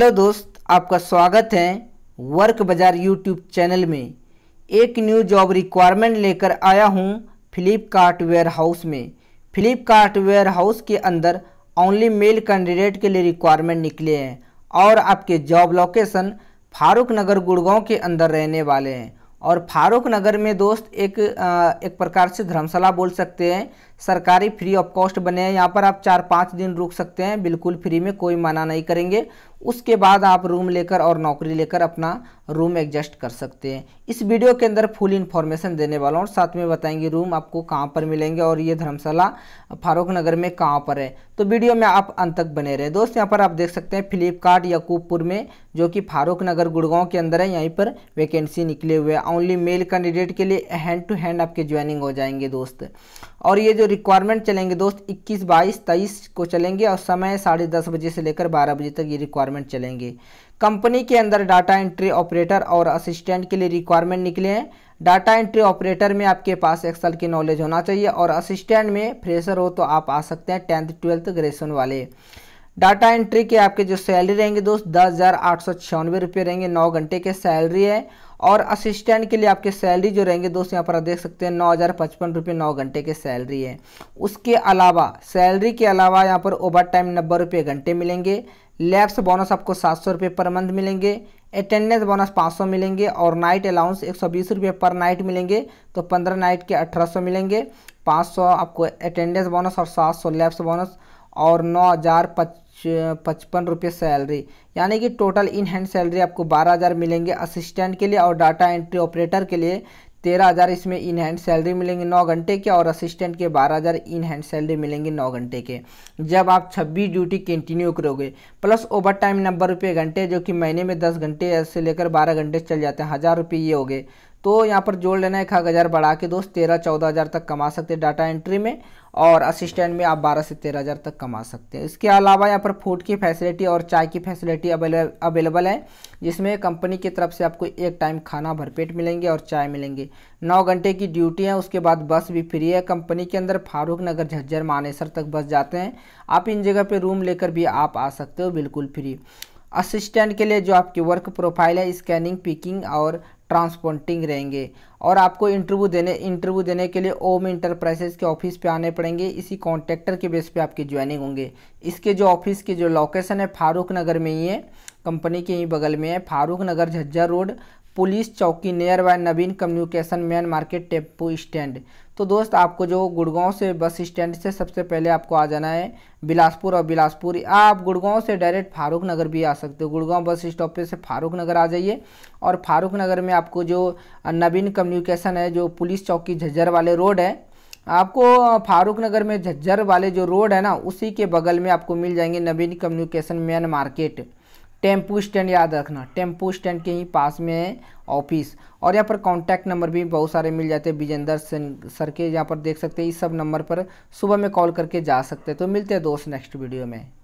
hello दोस्त आपका स्वागत है वर्क बाज़ार यूट्यूब चैनल में एक न्यू जॉब रिक्वायरमेंट लेकर आया हूं फ्लिपकार्ट वेयर हाउस में फ्लिपकार्ट वेयर हाउस के अंदर ओनली मेल कैंडिडेट के लिए रिक्वायरमेंट निकले हैं और आपके जॉब लोकेशन फारूक नगर गुड़गांव के अंदर रहने वाले हैं और फारूक नगर में दोस्त एक आ, एक प्रकार से धर्मशाला बोल सकते हैं सरकारी फ्री ऑफ कॉस्ट बने हैं यहाँ पर आप चार पाँच दिन रुक सकते हैं बिल्कुल फ्री में कोई मना नहीं करेंगे उसके बाद आप रूम लेकर और नौकरी लेकर अपना रूम एडजस्ट कर सकते हैं इस वीडियो के अंदर फुल इन्फॉर्मेशन देने वाला हूँ और साथ में बताएंगे रूम आपको कहाँ पर मिलेंगे और ये धर्मशाला फारूक नगर में कहाँ पर है तो वीडियो में आप अंत तक बने रहे दोस्त यहाँ पर आप देख सकते हैं फ्लिपकार्ट यकूबपुर में जो कि फारूक नगर गुड़गांव के अंदर है यहीं पर वैकेंसी निकले हुए हैं ओनली मेल कैंडिडेट के लिए हैंड टू हैंड आपके ज्वाइनिंग हो जाएंगे दोस्त और ये जो रिक्वायरमेंट चलेंगे दोस्त इक्कीस बाईस तेईस को चलेंगे और समय साढ़े दस बजे से लेकर बारह बजे तक ये रिक्वायरमेंट रिक्वायरमेंट चलेंगे कंपनी के अंदर डाटा एंट्री ऑपरेटर और असिस्टेंट के लिए रिक्वायरमेंट निकले हैं डाटा एंट्री ऑपरेटर में आपके पास एक्सल की नॉलेज होना चाहिए और असिस्टेंट में फ्रेशर हो तो आप आ सकते हैं टेंथ ट्वेल्थ ग्रेजुएशन वाले डाटा एंट्री के आपके जो सैलरी रहेंगे दोस्त दस हज़ार आठ सौ छियानवे रुपये रहेंगे नौ घंटे के सैलरी है और असिस्टेंट के लिए आपके सैलरी जो रहेंगे दोस्त यहाँ पर आप देख सकते हैं नौ हज़ार पचपन रुपये नौ घंटे के सैलरी है उसके अलावा सैलरी के अलावा यहाँ पर ओवर टाइम नब्बे रुपये घंटे मिलेंगे लैब्स बोनस आपको सात सौ रुपये पर मंथ मिलेंगे अटेंडेंस बोनस 500 मिलेंगे और नाइट अलाउंस एक सौ पर नाइट मिलेंगे तो 15 नाइट के 1800 मिलेंगे 500 आपको अटेंडेंस बोनस और 700 लैब्स बोनस और नौ हज़ार पच पचपन रुपये सैलरी यानी कि टोटल इन हैंड सैलरी आपको बारह हज़ार मिलेंगे असिस्टेंट के लिए और डाटा एंट्री ऑपरेटर के लिए तेरह हज़ार इसमें इन हैंड सैलरी मिलेंगे नौ घंटे के और असिस्टेंट के बारह हज़ार इन हैंड सैलरी मिलेंगे नौ घंटे के जब आप छब्बीस ड्यूटी कंटिन्यू करोगे प्लस ओवर टाइम नब्बे रुपये घंटे जो कि महीने में दस घंटे से लेकर बारह घंटे चल जाते हैं हज़ार रुपये ये हो गए तो यहाँ पर जोड़ लेना एक हज़ार बढ़ा के दोस्त तेरह चौदह हज़ार तक कमा सकते हैं डाटा एंट्री में और असिस्टेंट में आप बारह से तेरह हज़ार तक कमा सकते हैं इसके अलावा यहाँ पर फूड की फैसिलिटी और चाय की फैसिलिटी अवेलेबल है जिसमें कंपनी की तरफ से आपको एक टाइम खाना भरपेट मिलेंगे और चाय मिलेंगे नौ घंटे की ड्यूटी है उसके बाद बस भी फ्री है कंपनी के अंदर फारूक नगर झज्जर मानेसर तक बस जाते हैं आप इन जगह पर रूम लेकर भी आप आ सकते हो बिल्कुल फ्री असिस्टेंट के लिए जो आपकी वर्क प्रोफाइल है स्कैनिंग पिकिंग और ट्रांसपोर्टिंग रहेंगे और आपको इंटरव्यू देने इंटरव्यू देने के लिए ओम इंटरप्राइजेस के ऑफिस पे आने पड़ेंगे इसी कॉन्ट्रैक्टर के बेस पे आपके ज्वाइनिंग होंगे इसके जो ऑफिस के जो लोकेशन है फारूक नगर में ही है कंपनी के ही बगल में है फारूक नगर झज्जा रोड पुलिस चौकी near by Naveen communication main market tempo stand तो दोस्त आपको जो गुड़गांव से बस स्टैंड से सबसे पहले आपको आ जाना है बिलासपुर और बिलासपुर आप गुड़गांव से डायरेक्ट फारूक नगर भी आ सकते हो गुड़गांव बस पे से फारूक नगर आ जाइए और फारूक नगर में आपको जो नवीन कम्युनिकेशन है जो पुलिस चौकी झज्जर वाले रोड है आपको फारूक नगर में झज्जर वाले जो रोड है ना उसी के बगल में आपको मिल जाएंगे Naveen communication main market tempo stand याद रखना टेम्पू स्टैंड के ही पास में है ऑफिस और यहाँ पर कॉन्टैक्ट नंबर भी बहुत सारे मिल जाते हैं विजेंद्र सर के यहाँ पर देख सकते हैं इस सब नंबर पर सुबह में कॉल करके जा सकते हैं तो मिलते हैं दोस्त नेक्स्ट वीडियो में